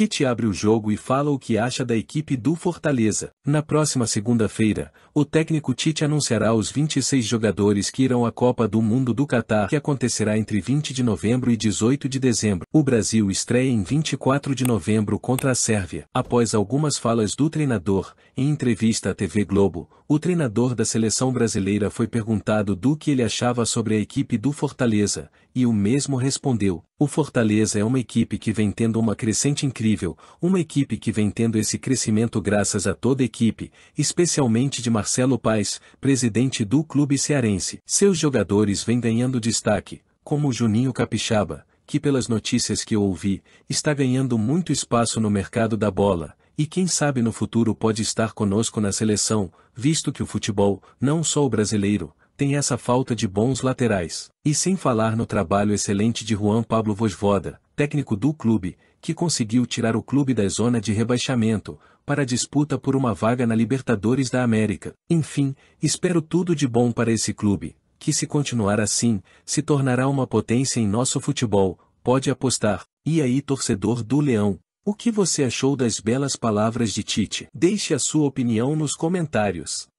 Tite abre o jogo e fala o que acha da equipe do Fortaleza. Na próxima segunda-feira, o técnico Tite anunciará os 26 jogadores que irão à Copa do Mundo do Catar que acontecerá entre 20 de novembro e 18 de dezembro. O Brasil estreia em 24 de novembro contra a Sérvia. Após algumas falas do treinador, em entrevista à TV Globo, o treinador da seleção brasileira foi perguntado do que ele achava sobre a equipe do Fortaleza, e o mesmo respondeu, o Fortaleza é uma equipe que vem tendo uma crescente incrível incrível, uma equipe que vem tendo esse crescimento graças a toda a equipe, especialmente de Marcelo Paes, presidente do clube cearense. Seus jogadores vêm ganhando destaque, como Juninho Capixaba, que pelas notícias que eu ouvi, está ganhando muito espaço no mercado da bola, e quem sabe no futuro pode estar conosco na seleção, visto que o futebol, não só o brasileiro, tem essa falta de bons laterais, e sem falar no trabalho excelente de Juan Pablo Vosvoda, técnico do clube, que conseguiu tirar o clube da zona de rebaixamento, para a disputa por uma vaga na Libertadores da América. Enfim, espero tudo de bom para esse clube, que se continuar assim, se tornará uma potência em nosso futebol, pode apostar. E aí, torcedor do Leão, o que você achou das belas palavras de Tite? Deixe a sua opinião nos comentários.